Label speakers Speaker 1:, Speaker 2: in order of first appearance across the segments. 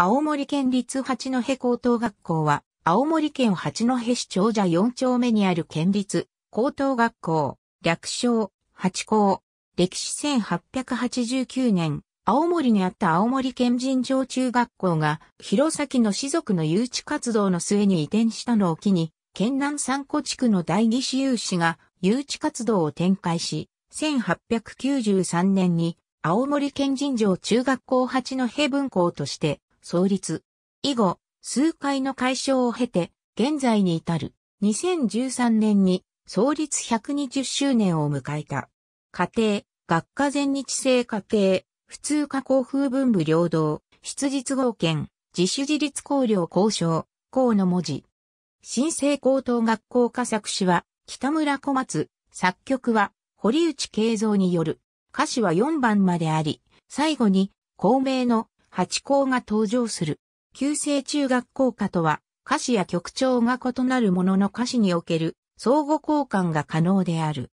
Speaker 1: 青森県立八戸高等学校は、青森県八戸市長者4丁目にある県立高等学校、略称、八高。歴史1889年、青森にあった青森県人上中学校が、弘前の士族の誘致活動の末に移転したのを機に、県南三古地区の大義士有志が誘致活動を展開し、1893年に青森県人上中学校八戸分校として創立。以後、数回の解消を経て、現在に至る。2013年に創立120周年を迎えた。家庭、学科全日制家庭、普通科校風文部領道、出実合憲、自主自立考僚交渉、校の文字。新生高等学校科作詞は、北村小松、作曲は、堀内慶三による。歌詞は4番まであり、最後に、公明の8校が登場する。旧制中学校科とは、歌詞や曲調が異なるものの歌詞における相互交換が可能である。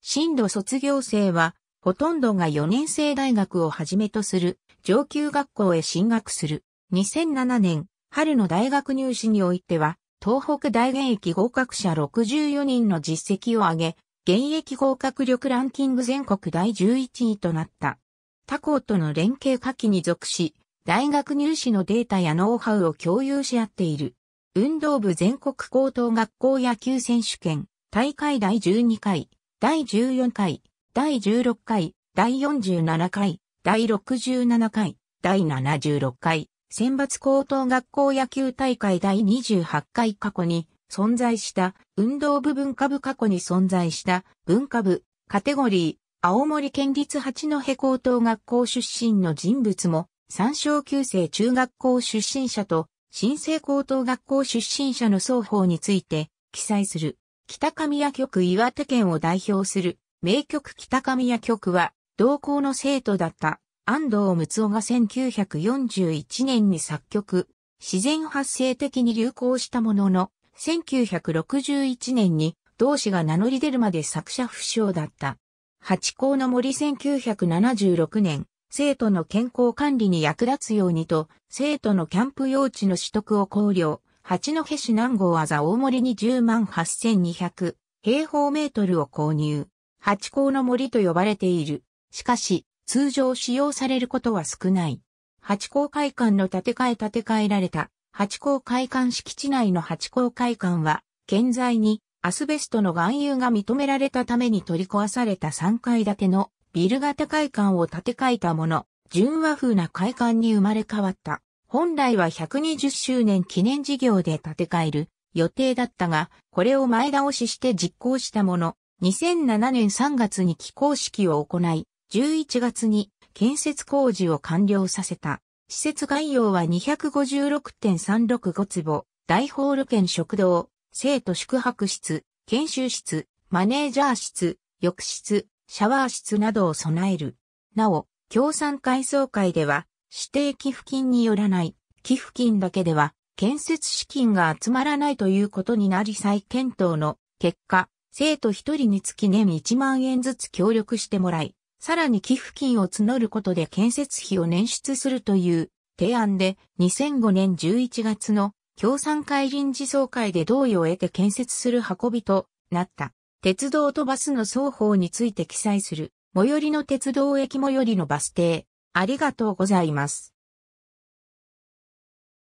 Speaker 1: 進路卒業生は、ほとんどが4年生大学をはじめとする上級学校へ進学する。2007年、春の大学入試においては、東北大現役合格者64人の実績を上げ、現役合格力ランキング全国第11位となった。他校との連携下記に属し、大学入試のデータやノウハウを共有し合っている。運動部全国高等学校野球選手権、大会第12回、第14回、第16回、第47回、第67回、第76回、選抜高等学校野球大会第28回過去に存在した運動部文化部過去に存在した文化部カテゴリー青森県立八戸高等学校出身の人物も三小級生中学校出身者と、新生高等学校出身者の双方について、記載する。北神谷局岩手県を代表する、名曲北神谷局は、同校の生徒だった安藤睦夫が1941年に作曲、自然発生的に流行したものの、1961年に同志が名乗り出るまで作者不詳だった。八甲の森1976年、生徒の健康管理に役立つようにと、生徒のキャンプ用地の取得を考慮、八戸市南郷あざ大森に10万8200平方メートルを購入。八甲の森と呼ばれている。しかし、通常使用されることは少ない。八甲会館の建て替え建て替えられた八甲会館敷地内の八甲会館は、現在にアスベストの含有が認められたために取り壊された3階建てのビル型会館を建て替えたもの、純和風な会館に生まれ変わった。本来は120周年記念事業で建て替える予定だったが、これを前倒しして実行したもの、2007年3月に起工式を行い、11月に建設工事を完了させた。施設概要は256.365坪、大ホール兼食堂、生徒宿泊室、研修室、マネージャー室、浴室、シャワー室などを備える。なお、共産改装会では、指定寄付金によらない、寄付金だけでは、建設資金が集まらないということになり再検討の結果、生徒一人につき年1万円ずつ協力してもらい、さらに寄付金を募ることで建設費を捻出するという提案で2005年11月の共産会臨時総会で同意を得て建設する運びとなった。鉄道とバスの双方について記載する、最寄りの鉄道駅最寄りのバス停。ありがとうございます。